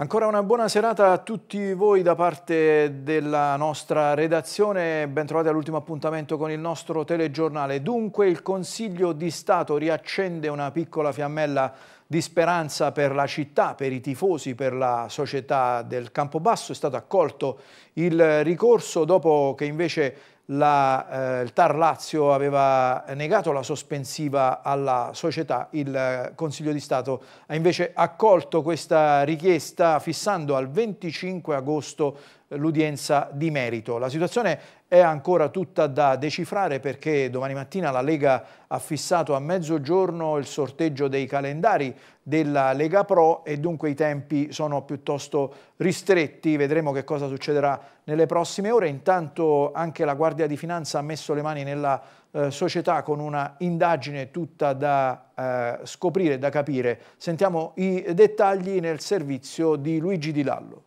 Ancora una buona serata a tutti voi da parte della nostra redazione, bentrovati all'ultimo appuntamento con il nostro telegiornale. Dunque il Consiglio di Stato riaccende una piccola fiammella di speranza per la città, per i tifosi, per la società del Campobasso. È stato accolto il ricorso dopo che invece la, eh, il Tar Lazio aveva negato la sospensiva alla società, il eh, Consiglio di Stato ha invece accolto questa richiesta fissando al 25 agosto eh, l'udienza di merito. La situazione è ancora tutta da decifrare perché domani mattina la Lega ha fissato a mezzogiorno il sorteggio dei calendari della Lega Pro e dunque i tempi sono piuttosto ristretti, vedremo che cosa succederà nelle prossime ore. Intanto anche la Guardia di Finanza ha messo le mani nella eh, società con una indagine tutta da eh, scoprire, da capire. Sentiamo i dettagli nel servizio di Luigi Di Lallo.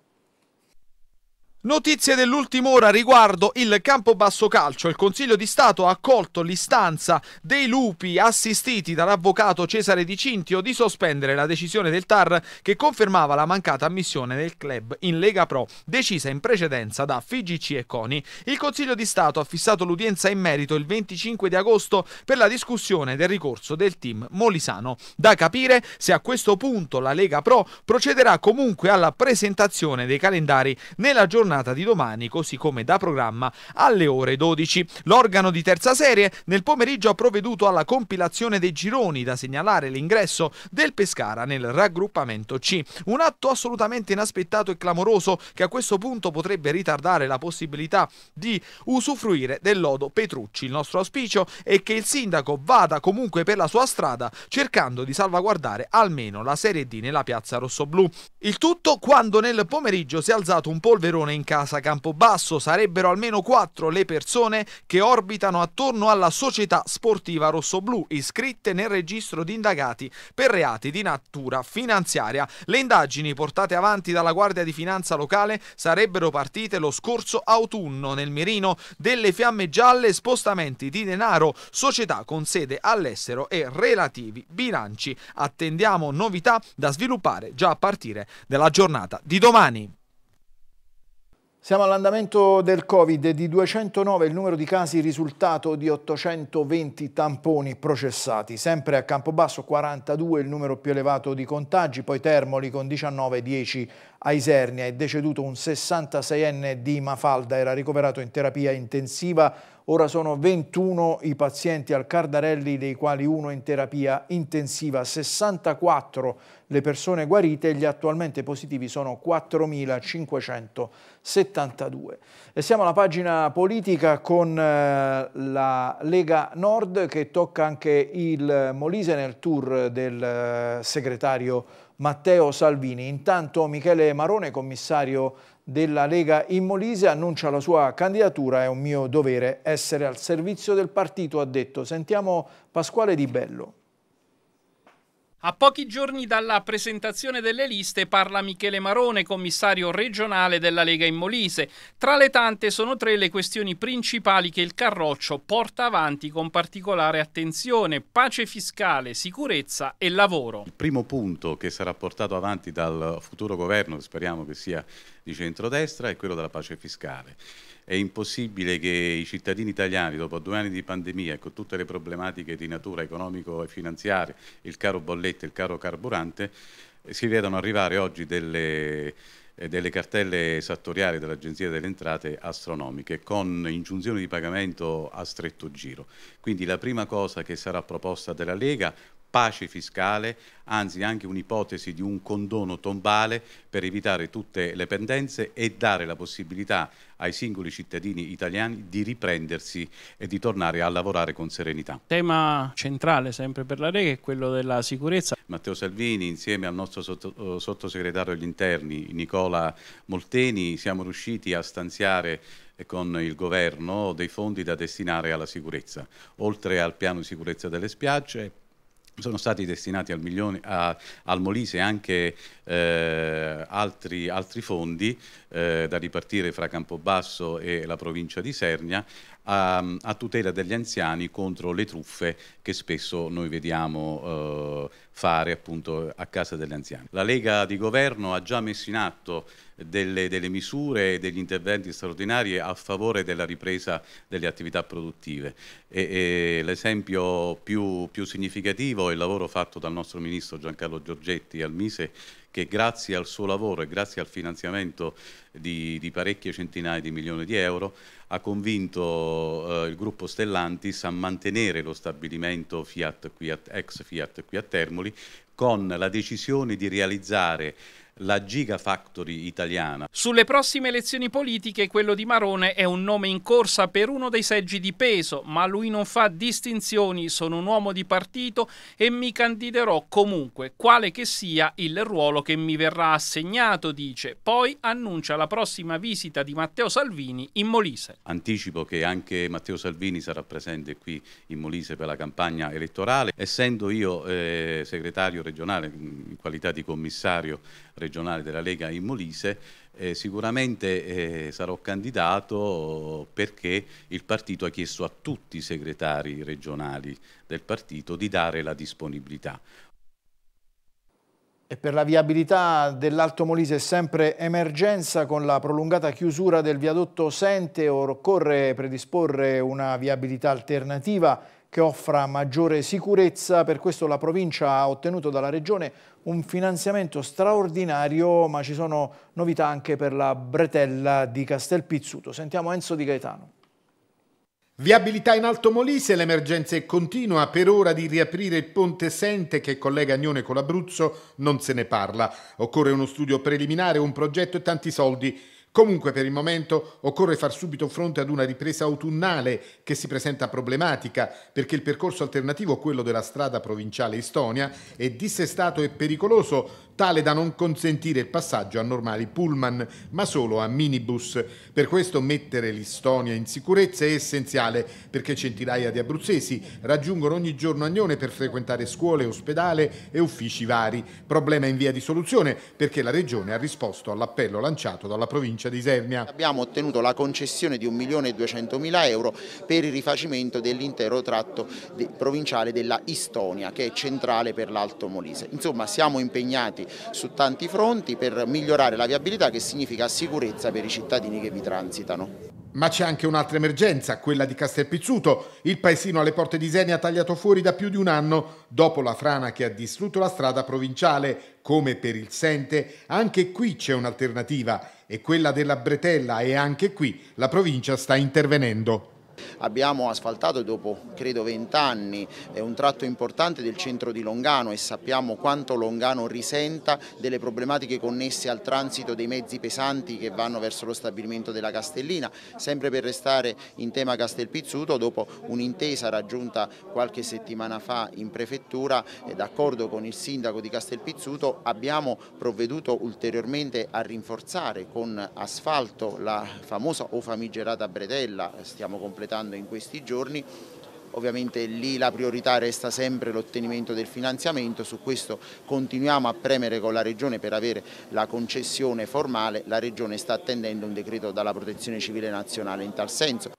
Notizie dell'ultima ora riguardo il Campobasso Calcio. Il Consiglio di Stato ha accolto l'istanza dei lupi assistiti dall'avvocato Cesare Di Cintio di sospendere la decisione del TAR che confermava la mancata ammissione del club in Lega Pro, decisa in precedenza da FIGC e CONI. Il Consiglio di Stato ha fissato l'udienza in merito il 25 di agosto per la discussione del ricorso del team molisano. Da capire se a questo punto la Lega Pro procederà comunque alla presentazione dei calendari nella giornata giornata di domani, così come da programma alle ore 12. L'organo di terza serie nel pomeriggio ha provveduto alla compilazione dei gironi da segnalare l'ingresso del Pescara nel raggruppamento C. Un atto assolutamente inaspettato e clamoroso che a questo punto potrebbe ritardare la possibilità di usufruire del lodo Petrucci. Il nostro auspicio è che il sindaco vada comunque per la sua strada cercando di salvaguardare almeno la Serie D nella piazza rossoblù. Il tutto quando nel pomeriggio si è alzato un polverone in in casa Campobasso sarebbero almeno quattro le persone che orbitano attorno alla società sportiva rossoblù iscritte nel registro di indagati per reati di natura finanziaria. Le indagini portate avanti dalla Guardia di Finanza locale sarebbero partite lo scorso autunno nel mirino delle fiamme gialle spostamenti di denaro, società con sede all'estero e relativi bilanci. Attendiamo novità da sviluppare già a partire dalla giornata di domani. Siamo all'andamento del Covid, di 209 il numero di casi risultato di 820 tamponi processati, sempre a Campobasso 42 il numero più elevato di contagi, poi Termoli con 19, 10 a Isernia, è deceduto un 66enne di Mafalda, era ricoverato in terapia intensiva, ora sono 21 i pazienti al Cardarelli dei quali uno in terapia intensiva, 64 le persone guarite, e gli attualmente positivi sono 4.572. E siamo alla pagina politica con eh, la Lega Nord che tocca anche il Molise nel tour del eh, segretario Matteo Salvini. Intanto Michele Marone, commissario della Lega in Molise, annuncia la sua candidatura. È un mio dovere essere al servizio del partito, ha detto. Sentiamo Pasquale Di Bello. A pochi giorni dalla presentazione delle liste parla Michele Marone, commissario regionale della Lega in Molise. Tra le tante sono tre le questioni principali che il Carroccio porta avanti con particolare attenzione: pace fiscale, sicurezza e lavoro. Il primo punto che sarà portato avanti dal futuro governo, che speriamo che sia di centrodestra, è quello della pace fiscale. È impossibile che i cittadini italiani, dopo due anni di pandemia e con tutte le problematiche di natura economico e finanziaria, il caro bollette, il caro carburante, si vedano arrivare oggi delle, eh, delle cartelle esattoriali dell'Agenzia delle Entrate astronomiche con ingiunzioni di pagamento a stretto giro. Quindi la prima cosa che sarà proposta della Lega, pace fiscale, anzi anche un'ipotesi di un condono tombale per evitare tutte le pendenze e dare la possibilità ai singoli cittadini italiani di riprendersi e di tornare a lavorare con serenità. Tema centrale sempre per la Lega è quello della sicurezza. Matteo Salvini insieme al nostro sotto, eh, sottosegretario agli interni Nicola Molteni siamo riusciti a stanziare eh, con il governo dei fondi da destinare alla sicurezza, oltre al piano di sicurezza delle spiagge sono stati destinati al, milione, a, al Molise anche eh, altri, altri, fondi eh, da ripartire fra Campobasso e la provincia di Sernia a, a, tutela degli anziani contro le truffe che spesso noi vediamo eh, fare appunto a casa degli anziani. La Lega di Governo ha già messo in atto delle, delle misure e degli interventi straordinari a favore della ripresa delle attività produttive. l'esempio più, più significativo è il lavoro fatto dal nostro ministro Giancarlo Giorgetti al Mise che grazie al suo lavoro e grazie al finanziamento di, di parecchie centinaia di milioni di euro ha convinto eh, il gruppo Stellantis a mantenere lo stabilimento Fiat, Fiat, ex Fiat qui a Termoli con la decisione di realizzare la Gigafactory italiana. Sulle prossime elezioni politiche quello di Marone è un nome in corsa per uno dei seggi di peso, ma lui non fa distinzioni, sono un uomo di partito e mi candiderò comunque, quale che sia il ruolo che mi verrà assegnato, dice. Poi annuncia la prossima visita di Matteo Salvini in Molise. Anticipo che anche Matteo Salvini sarà presente qui in Molise per la campagna elettorale, essendo io eh, segretario regionale in qualità di commissario regionale regionale della Lega in Molise, eh, sicuramente eh, sarò candidato perché il partito ha chiesto a tutti i segretari regionali del partito di dare la disponibilità. E per la viabilità dell'Alto Molise è sempre emergenza con la prolungata chiusura del viadotto Sente occorre predisporre una viabilità alternativa che offra maggiore sicurezza, per questo la provincia ha ottenuto dalla regione un finanziamento straordinario, ma ci sono novità anche per la bretella di Castelpizzuto. Sentiamo Enzo Di Gaetano. Viabilità in Alto Molise, l'emergenza è continua, per ora di riaprire il ponte Sente che collega Agnone con l'Abruzzo non se ne parla. Occorre uno studio preliminare, un progetto e tanti soldi. Comunque per il momento occorre far subito fronte ad una ripresa autunnale che si presenta problematica perché il percorso alternativo, quello della strada provinciale Estonia, è dissestato e pericoloso, tale da non consentire il passaggio a normali pullman, ma solo a minibus. Per questo mettere l'Estonia in sicurezza è essenziale perché centinaia di abruzzesi raggiungono ogni giorno Agnone per frequentare scuole, ospedale e uffici vari. Problema in via di soluzione perché la Regione ha risposto all'appello lanciato dalla provincia provincia di Isernia. Abbiamo ottenuto la concessione di 1.200.000 euro per il rifacimento dell'intero tratto provinciale della Istonia, che è centrale per l'Alto Molise. Insomma, siamo impegnati su tanti fronti per migliorare la viabilità, che significa sicurezza per i cittadini che vi transitano. Ma c'è anche un'altra emergenza, quella di Castelpizzuto. Il paesino alle porte di Senia tagliato fuori da più di un anno dopo la frana che ha distrutto la strada provinciale. Come per il Sente, anche qui c'è un'alternativa è quella della Bretella e anche qui la provincia sta intervenendo. Abbiamo asfaltato dopo credo 20 anni un tratto importante del centro di Longano e sappiamo quanto Longano risenta delle problematiche connesse al transito dei mezzi pesanti che vanno verso lo stabilimento della Castellina. Sempre per restare in tema Castelpizzuto, dopo un'intesa raggiunta qualche settimana fa in prefettura, d'accordo con il sindaco di Castelpizzuto, abbiamo provveduto ulteriormente a rinforzare con asfalto la famosa o famigerata bretella, stiamo completando completando in questi giorni. Ovviamente lì la priorità resta sempre l'ottenimento del finanziamento, su questo continuiamo a premere con la Regione per avere la concessione formale, la Regione sta attendendo un decreto dalla Protezione Civile Nazionale in tal senso.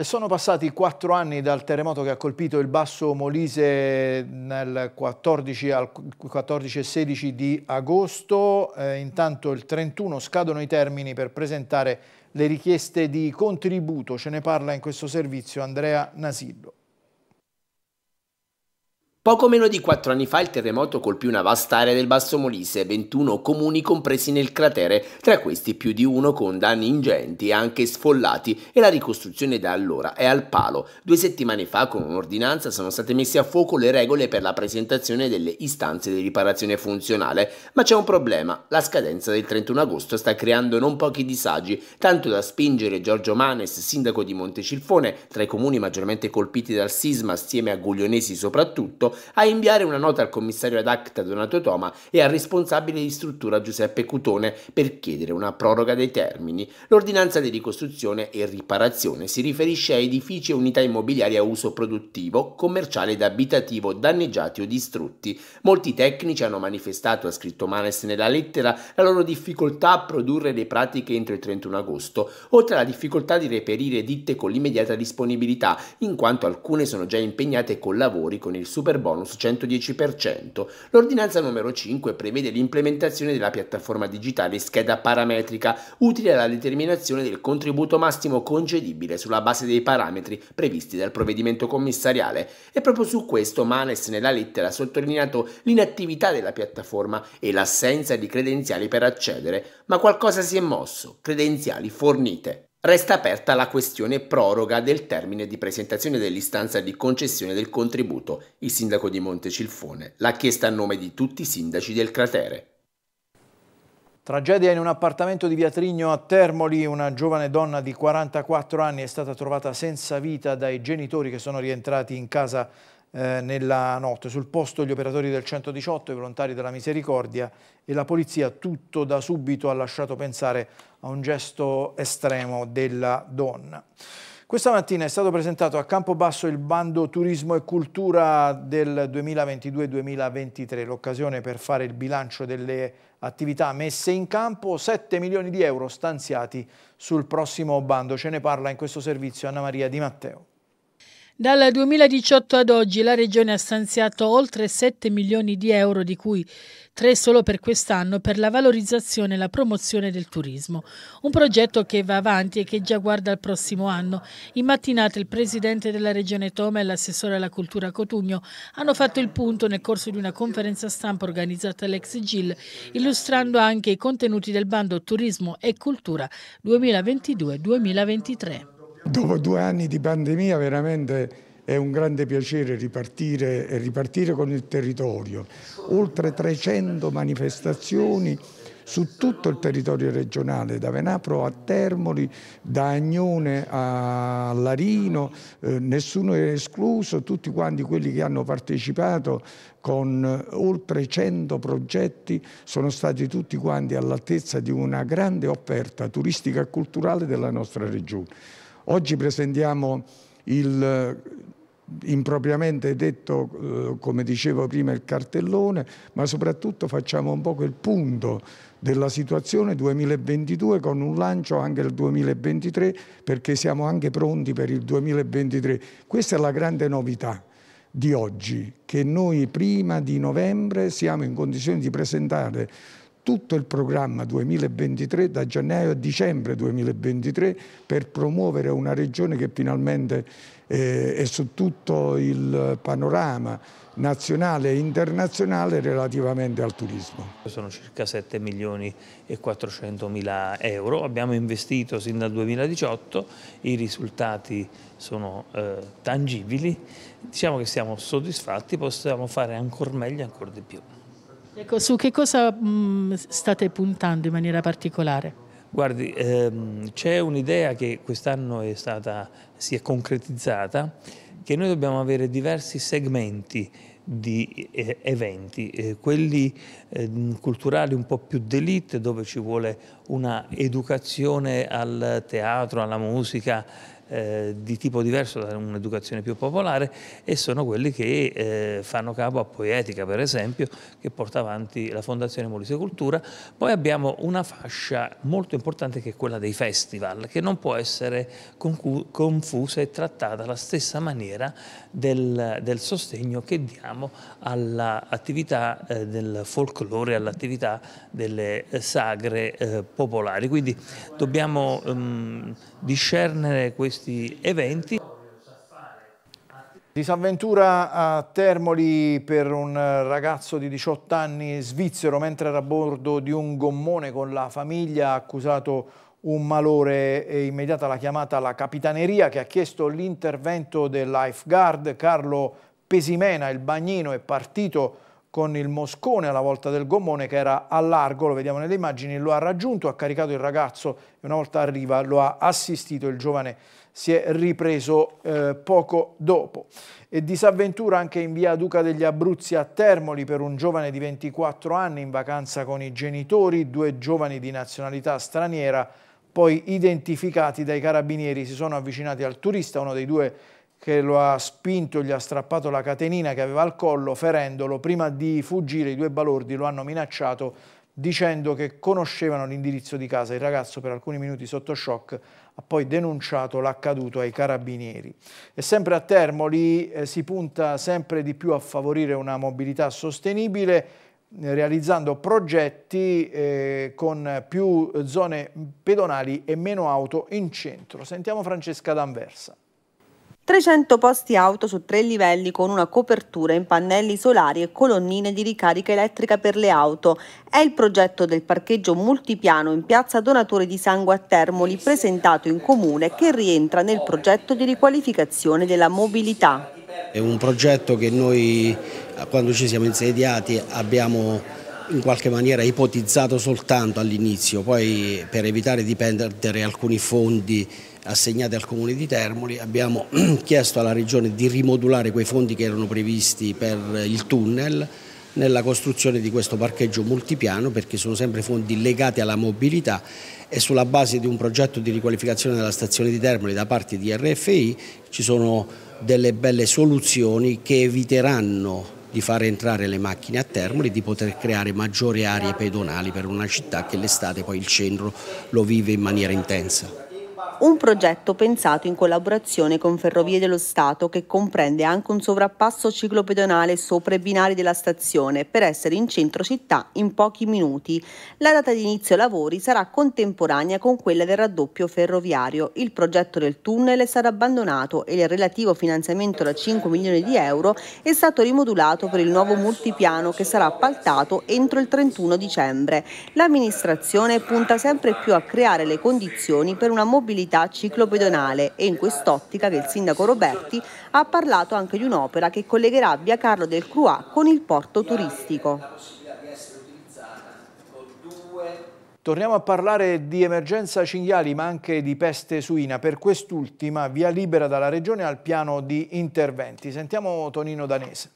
Sono passati quattro anni dal terremoto che ha colpito il Basso Molise nel 14 al 14 e 16 di agosto, eh, intanto il 31 scadono i termini per presentare le richieste di contributo. Ce ne parla in questo servizio Andrea Nasillo. Poco meno di quattro anni fa il terremoto colpì una vasta area del Basso Molise, 21 comuni compresi nel cratere, tra questi più di uno con danni ingenti e anche sfollati e la ricostruzione da allora è al palo. Due settimane fa con un'ordinanza sono state messe a fuoco le regole per la presentazione delle istanze di riparazione funzionale, ma c'è un problema, la scadenza del 31 agosto sta creando non pochi disagi, tanto da spingere Giorgio Manes, sindaco di Montecilfone, tra i comuni maggiormente colpiti dal sisma, assieme a Guglionesi soprattutto, a inviare una nota al commissario ad acta Donato Toma e al responsabile di struttura Giuseppe Cutone per chiedere una proroga dei termini. L'ordinanza di ricostruzione e riparazione si riferisce a edifici e unità immobiliari a uso produttivo, commerciale ed abitativo danneggiati o distrutti. Molti tecnici hanno manifestato, ha scritto Manes nella lettera, la loro difficoltà a produrre le pratiche entro il 31 agosto, oltre alla difficoltà di reperire ditte con l'immediata disponibilità, in quanto alcune sono già impegnate con lavori con il super superbonus 110%. L'ordinanza numero 5 prevede l'implementazione della piattaforma digitale scheda parametrica, utile alla determinazione del contributo massimo concedibile sulla base dei parametri previsti dal provvedimento commissariale. E proprio su questo Manes nella lettera ha sottolineato l'inattività della piattaforma e l'assenza di credenziali per accedere, ma qualcosa si è mosso, credenziali fornite. Resta aperta la questione proroga del termine di presentazione dell'istanza di concessione del contributo. Il sindaco di Montecilfone l'ha chiesta a nome di tutti i sindaci del cratere. Tragedia in un appartamento di Viatrigno a Termoli, una giovane donna di 44 anni è stata trovata senza vita dai genitori che sono rientrati in casa eh, nella notte. Sul posto gli operatori del 118, i volontari della misericordia e la polizia, tutto da subito ha lasciato pensare a un gesto estremo della donna. Questa mattina è stato presentato a Campobasso il bando Turismo e Cultura del 2022-2023, l'occasione per fare il bilancio delle attività messe in campo, 7 milioni di euro stanziati sul prossimo bando. Ce ne parla in questo servizio Anna Maria Di Matteo. Dal 2018 ad oggi la Regione ha stanziato oltre 7 milioni di euro, di cui 3 solo per quest'anno, per la valorizzazione e la promozione del turismo. Un progetto che va avanti e che già guarda al prossimo anno. In mattinata il Presidente della Regione Toma e l'assessore alla cultura Cotugno hanno fatto il punto nel corso di una conferenza stampa organizzata all'ex GIL, illustrando anche i contenuti del bando Turismo e Cultura 2022-2023 dopo due anni di pandemia veramente è un grande piacere ripartire, ripartire con il territorio. Oltre 300 manifestazioni su tutto il territorio regionale, da Venapro a Termoli, da Agnone a Larino, eh, nessuno è escluso, tutti quanti quelli che hanno partecipato con oltre 100 progetti sono stati tutti quanti all'altezza di una grande offerta turistica e culturale della nostra regione. Oggi presentiamo il eh, impropriamente detto, eh, come dicevo prima, il cartellone, ma soprattutto facciamo un po' il punto della situazione 2022 con un lancio anche il 2023 perché siamo anche pronti per il 2023. Questa è la grande novità di oggi, che noi prima di novembre siamo in condizione di presentare tutto il programma 2023, da gennaio a dicembre 2023, per promuovere una regione che finalmente eh, è su tutto il panorama nazionale e internazionale relativamente al turismo. Sono circa 7 milioni e 400 mila euro, abbiamo investito sin dal 2018, i risultati sono eh, tangibili, diciamo che siamo soddisfatti, possiamo fare ancora meglio e ancora di più. Ecco, su che cosa mh, mm, state puntando in maniera particolare? Guardi, ehm, c'è un'idea che quest'anno si è concretizzata, che noi dobbiamo avere diversi segmenti di eh, eventi, eh, quelli eh, culturali un po' più d'elite dove ci vuole una educazione al teatro, alla musica, eh, di tipo diverso da un'educazione più popolare e sono quelli che eh, fanno capo a Poetica per esempio che porta avanti la Fondazione Molise Cultura poi abbiamo una fascia molto importante che è quella dei festival che non può essere confusa e trattata alla stessa maniera del, del sostegno che diamo all'attività eh, del folklore all'attività delle eh, sagre eh, popolari quindi dobbiamo ehm, discernere questo questi eventi. Disavventura a Termoli per un ragazzo di 18 anni svizzero mentre era a bordo di un gommone con la famiglia accusato un malore e immediata la chiamata alla capitaneria che ha chiesto l'intervento del lifeguard Carlo Pesimena, il bagnino è partito con il moscone alla volta del gommone che era a largo, lo vediamo nelle immagini, lo ha raggiunto, ha caricato il ragazzo e una volta arriva lo ha assistito il giovane si è ripreso eh, poco dopo. E disavventura anche in via Duca degli Abruzzi a Termoli per un giovane di 24 anni in vacanza con i genitori, due giovani di nazionalità straniera poi identificati dai carabinieri si sono avvicinati al turista, uno dei due che lo ha spinto, gli ha strappato la catenina che aveva al collo ferendolo, prima di fuggire i due balordi lo hanno minacciato dicendo che conoscevano l'indirizzo di casa. Il ragazzo per alcuni minuti sotto shock ha poi denunciato l'accaduto ai carabinieri. E sempre a Termoli eh, si punta sempre di più a favorire una mobilità sostenibile eh, realizzando progetti eh, con più zone pedonali e meno auto in centro. Sentiamo Francesca D'Anversa. 300 posti auto su tre livelli con una copertura in pannelli solari e colonnine di ricarica elettrica per le auto. È il progetto del parcheggio multipiano in piazza Donatore di Sangue a Termoli presentato in comune che rientra nel progetto di riqualificazione della mobilità. È un progetto che noi quando ci siamo insediati abbiamo in qualche maniera ipotizzato soltanto all'inizio, poi per evitare di perdere alcuni fondi assegnati al Comune di Termoli, abbiamo chiesto alla Regione di rimodulare quei fondi che erano previsti per il tunnel nella costruzione di questo parcheggio multipiano perché sono sempre fondi legati alla mobilità e sulla base di un progetto di riqualificazione della stazione di Termoli da parte di RFI ci sono delle belle soluzioni che eviteranno di far entrare le macchine a Termoli, di poter creare maggiori aree pedonali per una città che l'estate poi il centro lo vive in maniera intensa. Un progetto pensato in collaborazione con Ferrovie dello Stato che comprende anche un sovrappasso ciclopedonale sopra i binari della stazione per essere in centro città in pochi minuti. La data di inizio lavori sarà contemporanea con quella del raddoppio ferroviario. Il progetto del tunnel sarà abbandonato e il relativo finanziamento da 5 milioni di euro è stato rimodulato per il nuovo multipiano che sarà appaltato entro il 31 dicembre. L'amministrazione punta sempre più a creare le condizioni per una mobilità mobilità ciclopedonale e in quest'ottica che il sindaco Roberti ha parlato anche di un'opera che collegherà via Carlo del Cruà con il porto turistico. Torniamo a parlare di emergenza cinghiali ma anche di peste suina. Per quest'ultima via libera dalla Regione al piano di interventi. Sentiamo Tonino Danese.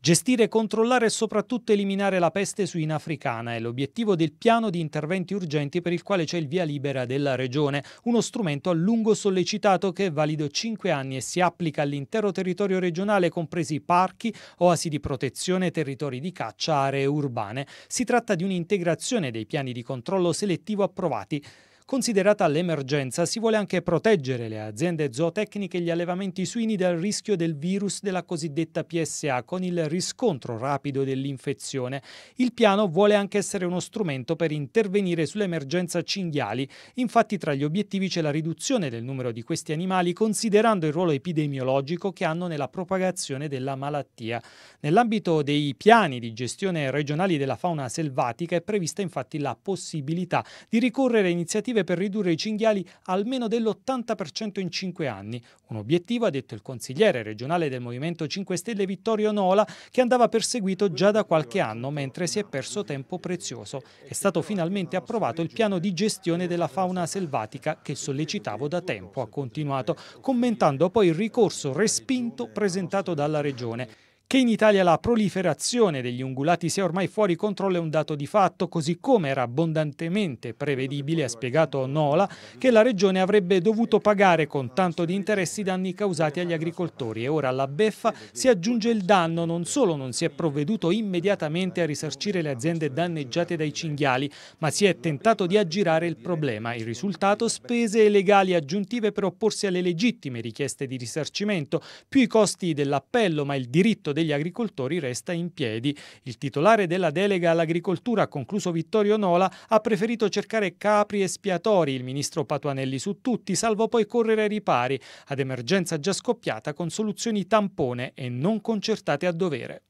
Gestire, controllare e soprattutto eliminare la peste suina africana è l'obiettivo del piano di interventi urgenti per il quale c'è il via libera della Regione, uno strumento a lungo sollecitato che è valido 5 anni e si applica all'intero territorio regionale, compresi parchi, oasi di protezione, territori di caccia, aree urbane. Si tratta di un'integrazione dei piani di controllo selettivo approvati. Considerata l'emergenza, si vuole anche proteggere le aziende zootecniche e gli allevamenti suini dal rischio del virus della cosiddetta PSA con il riscontro rapido dell'infezione. Il piano vuole anche essere uno strumento per intervenire sull'emergenza cinghiali. Infatti tra gli obiettivi c'è la riduzione del numero di questi animali considerando il ruolo epidemiologico che hanno nella propagazione della malattia. Nell'ambito dei piani di gestione regionali della fauna selvatica è prevista infatti la possibilità di ricorrere a iniziative iniziative per ridurre i cinghiali almeno dell'80% in 5 anni. Un obiettivo, ha detto il consigliere regionale del Movimento 5 Stelle Vittorio Nola, che andava perseguito già da qualche anno mentre si è perso tempo prezioso. È stato finalmente approvato il piano di gestione della fauna selvatica che sollecitavo da tempo, ha continuato, commentando poi il ricorso respinto presentato dalla Regione. Che in Italia la proliferazione degli ungulati sia ormai fuori controllo è un dato di fatto, così come era abbondantemente prevedibile, ha spiegato Nola, che la Regione avrebbe dovuto pagare con tanto di interessi i danni causati agli agricoltori e ora alla beffa si aggiunge il danno, non solo non si è provveduto immediatamente a risarcire le aziende danneggiate dai cinghiali, ma si è tentato di aggirare il problema. Il risultato spese legali aggiuntive per opporsi alle legittime richieste di risarcimento, più i costi dell'appello, ma il diritto degli agricoltori resta in piedi. Il titolare della delega all'agricoltura, concluso Vittorio Nola, ha preferito cercare capri espiatori, il ministro Patuanelli su tutti, salvo poi correre ai ripari, ad emergenza già scoppiata con soluzioni tampone e non concertate a dovere.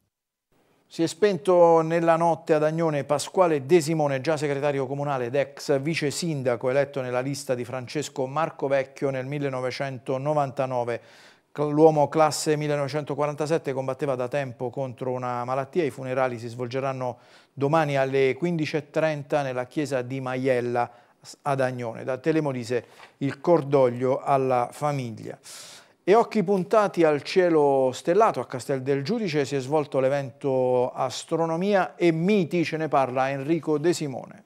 Si è spento nella notte ad Agnone Pasquale De Simone, già segretario comunale ed ex vice sindaco eletto nella lista di Francesco Marco Vecchio nel 1999. L'uomo classe 1947 combatteva da tempo contro una malattia. I funerali si svolgeranno domani alle 15.30 nella chiesa di Maiella ad Agnone. Da Telemolise il cordoglio alla famiglia. E occhi puntati al cielo stellato a Castel del Giudice si è svolto l'evento Astronomia e Miti, ce ne parla Enrico De Simone.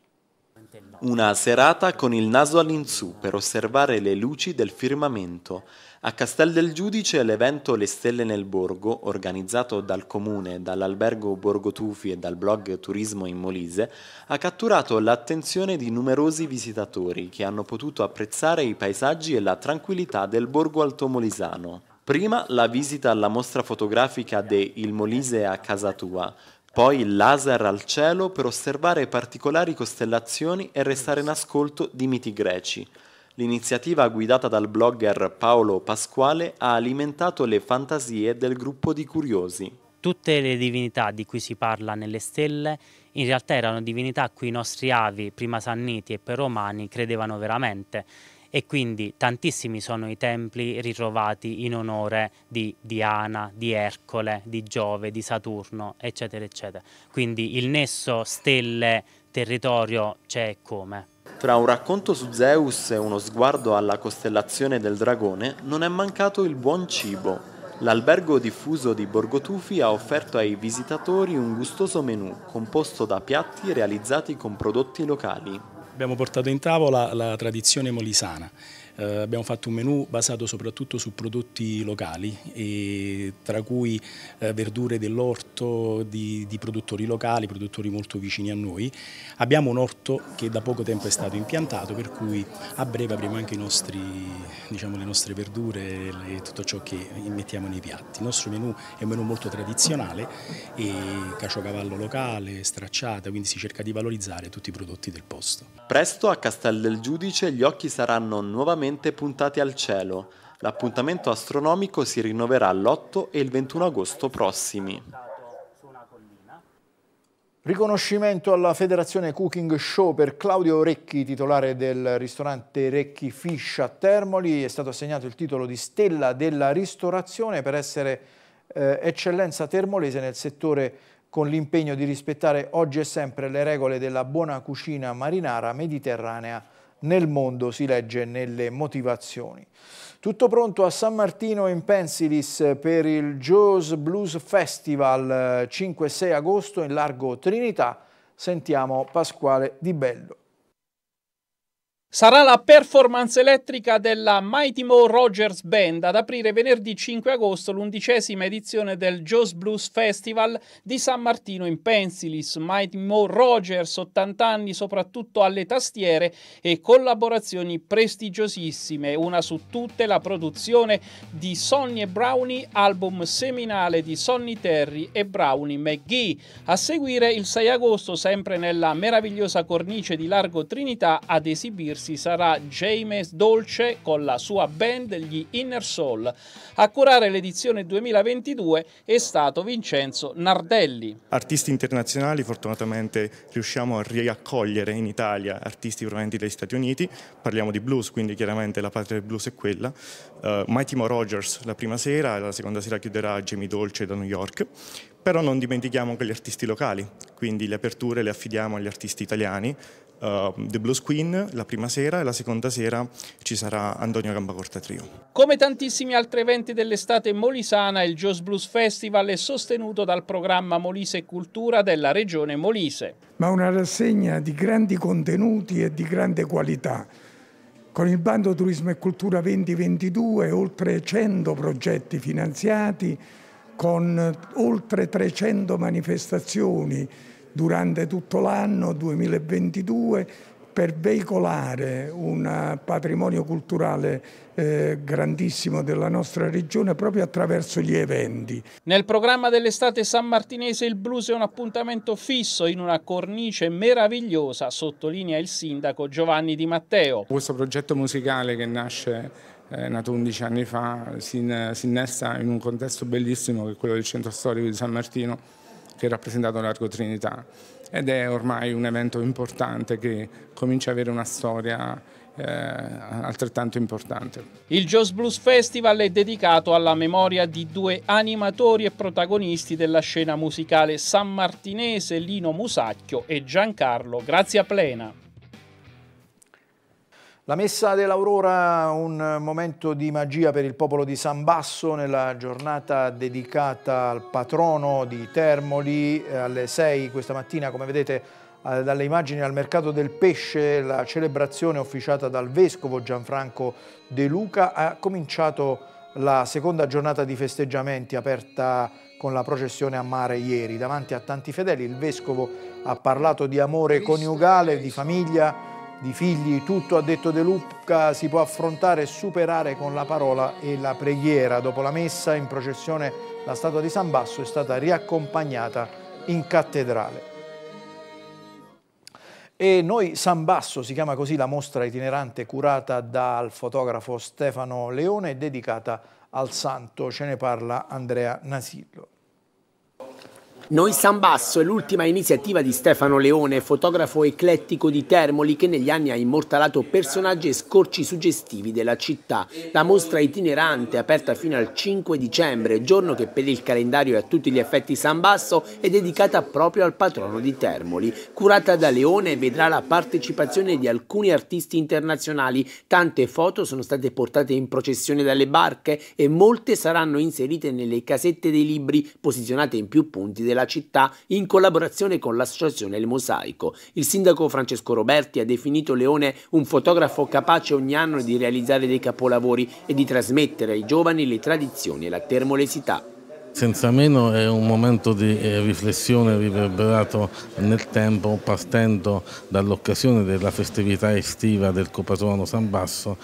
Una serata con il naso all'insù per osservare le luci del firmamento. A Castel del Giudice l'evento Le Stelle nel Borgo, organizzato dal comune, dall'albergo Borgo Tufi e dal blog Turismo in Molise, ha catturato l'attenzione di numerosi visitatori che hanno potuto apprezzare i paesaggi e la tranquillità del borgo altomolisano. Prima la visita alla mostra fotografica de Il Molise a casa tua, poi il laser al cielo per osservare particolari costellazioni e restare in ascolto di miti greci. L'iniziativa guidata dal blogger Paolo Pasquale ha alimentato le fantasie del gruppo di curiosi. Tutte le divinità di cui si parla nelle stelle in realtà erano divinità a cui i nostri avi, prima sanniti e poi romani, credevano veramente e quindi tantissimi sono i templi ritrovati in onore di Diana, di Ercole, di Giove, di Saturno, eccetera, eccetera. Quindi il nesso stelle-territorio c'è e come. Tra un racconto su Zeus e uno sguardo alla costellazione del dragone non è mancato il buon cibo. L'albergo diffuso di Borgotufi ha offerto ai visitatori un gustoso menù composto da piatti realizzati con prodotti locali. Abbiamo portato in tavola la tradizione molisana, eh, abbiamo fatto un menù basato soprattutto su prodotti locali, tra cui eh, verdure dell'orto di, di, produttori locali, produttori molto vicini a noi. Abbiamo un orto che da poco tempo è stato impiantato, per cui a breve avremo anche nostri, diciamo, le nostre verdure e tutto ciò che mettiamo nei piatti. Il nostro menù è un menù molto tradizionale, e caciocavallo locale, stracciata, quindi si cerca di valorizzare tutti i prodotti del posto. Presto a Castel del Giudice gli occhi saranno nuovamente nuovamente puntati al cielo. L'appuntamento astronomico si rinnoverà l'8 e il 21 agosto prossimi. Riconoscimento alla Federazione Cooking Show per Claudio Recchi, titolare del ristorante Recchi Fish a Termoli. È stato assegnato il titolo di Stella della Ristorazione per essere eh, eccellenza termolese nel settore con l'impegno di rispettare oggi e sempre le regole della buona cucina marinara mediterranea nel mondo, si legge nelle motivazioni. Tutto pronto a San Martino in Pensilis per il Joe's Blues Festival 5-6 agosto in largo Trinità. Sentiamo Pasquale Di Bello. Sarà la performance elettrica della Mighty Mo Rogers Band ad aprire venerdì 5 agosto l'undicesima edizione del Joe's Blues Festival di San Martino in Pensilis. Mighty Mo Rogers, 80 anni soprattutto alle tastiere e collaborazioni prestigiosissime, una su tutte la produzione di Sonny e Brownie, album seminale di Sonny Terry e Brownie McGee. A seguire il 6 agosto, sempre nella meravigliosa cornice di Largo Trinità, ad esibirsi diversi sarà James Dolce con la sua band gli Inner Soul. A curare l'edizione 2022 è stato Vincenzo Nardelli. Artisti internazionali fortunatamente riusciamo a riaccogliere in Italia artisti provenienti dagli Stati Uniti, parliamo di blues quindi chiaramente la patria del blues è quella, uh, Mighty Mo Rogers la prima sera, la seconda sera chiuderà Jamie Dolce da New York, però non dimentichiamo anche gli artisti locali, quindi le aperture le affidiamo agli artisti italiani, uh, The Blues Queen la prima sera e la seconda sera ci sarà Antonio Gambacorta Trio. Come tantissimi altri eventi dell'estate molisana, il Jazz Blues Festival è sostenuto dal programma Molise Cultura della regione Molise. Ma una rassegna di grandi contenuti e di grande qualità. Con il bando Turismo e Cultura 2022 oltre 100 progetti finanziati, con oltre 300 manifestazioni, durante tutto l'anno 2022 per veicolare un patrimonio culturale eh, grandissimo della nostra regione proprio attraverso gli eventi. Nel programma dell'estate San Martinese il blues è un appuntamento fisso in una cornice meravigliosa, sottolinea il sindaco Giovanni Di Matteo. Questo progetto musicale che nasce eh, nato 11 anni fa si innesta in un contesto bellissimo che è quello del centro storico di San Martino che rappresentato l'Arco Trinità ed è ormai un evento importante che comincia ad avere una storia eh, altrettanto importante. Il Joss Blues Festival è dedicato alla memoria di due animatori e protagonisti della scena musicale sammartinese Lino Musacchio e Giancarlo Grazia Plena. La messa dell'Aurora, un momento di magia per il popolo di San Basso nella giornata dedicata al patrono di Termoli eh, alle 6 questa mattina, come vedete eh, dalle immagini al mercato del pesce, la celebrazione officiata dal vescovo Gianfranco De Luca ha cominciato la seconda giornata di festeggiamenti aperta con la processione a mare ieri. Davanti a tanti fedeli il vescovo ha parlato di amore coniugale, di famiglia, di figli, tutto, ha detto De Lucca, si può affrontare e superare con la parola e la preghiera. Dopo la messa in processione la statua di San Basso è stata riaccompagnata in cattedrale. E noi San Basso, si chiama così la mostra itinerante curata dal fotografo Stefano Leone e dedicata al santo, ce ne parla Andrea Nasillo. Noi San Basso è l'ultima iniziativa di Stefano Leone, fotografo eclettico di Termoli che negli anni ha immortalato personaggi e scorci suggestivi della città. La mostra itinerante, aperta fino al 5 dicembre, giorno che per il calendario è a tutti gli effetti San Basso, è dedicata proprio al patrono di Termoli. Curata da Leone vedrà la partecipazione di alcuni artisti internazionali. Tante foto sono state portate in processione dalle barche e molte saranno inserite nelle casette dei libri posizionate in più punti della della città in collaborazione con l'associazione Il Mosaico. Il sindaco Francesco Roberti ha definito Leone un fotografo capace ogni anno di realizzare dei capolavori e di trasmettere ai giovani le tradizioni e la termolesità. Senza meno è un momento di eh, riflessione riverberato nel tempo partendo dall'occasione della festività estiva del Copatrono San Basso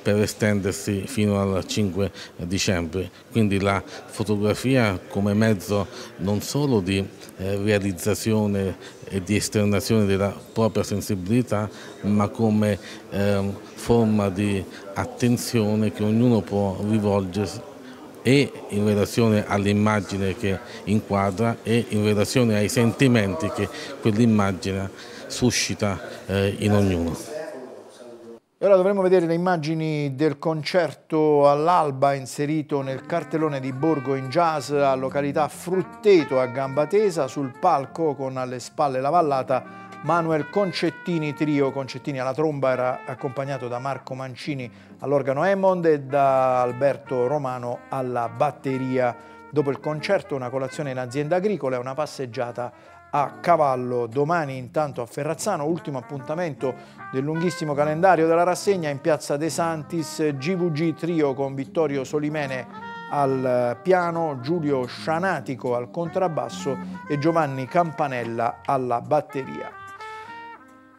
per estendersi fino al 5 dicembre. Quindi la fotografia come mezzo non solo di eh, realizzazione e di esternazione della propria sensibilità ma come ehm, forma di attenzione che ognuno può rivolgersi e in relazione all'immagine che inquadra e in relazione ai sentimenti che quell'immagine suscita eh, in ognuno. E ora dovremo vedere le immagini del concerto all'alba inserito nel cartellone di Borgo in jazz a località Frutteto a Gambatesa sul palco con alle spalle la vallata Manuel Concettini Trio, Concettini alla tromba era accompagnato da Marco Mancini all'organo Hammond e da Alberto Romano alla batteria. Dopo il concerto una colazione in azienda agricola e una passeggiata a cavallo. Domani intanto a Ferrazzano, ultimo appuntamento del lunghissimo calendario della rassegna in Piazza De Santis, GVG Trio con Vittorio Solimene al piano, Giulio Scianatico al contrabbasso e Giovanni Campanella alla batteria.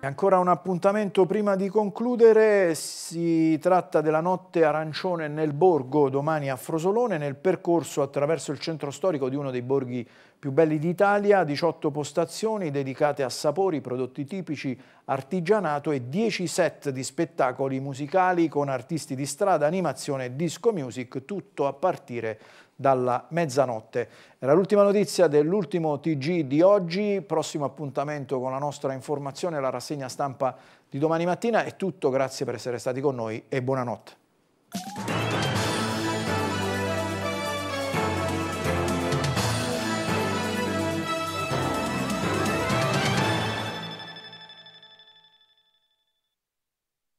Ancora un appuntamento prima di concludere, si tratta della notte arancione nel borgo domani a Frosolone nel percorso attraverso il centro storico di uno dei borghi più belli d'Italia, 18 postazioni dedicate a sapori, prodotti tipici, artigianato e 10 set di spettacoli musicali con artisti di strada, animazione e disco music, tutto a partire da dalla mezzanotte. Era l'ultima notizia dell'ultimo TG di oggi, prossimo appuntamento con la nostra informazione, la rassegna stampa di domani mattina. È tutto, grazie per essere stati con noi e buonanotte.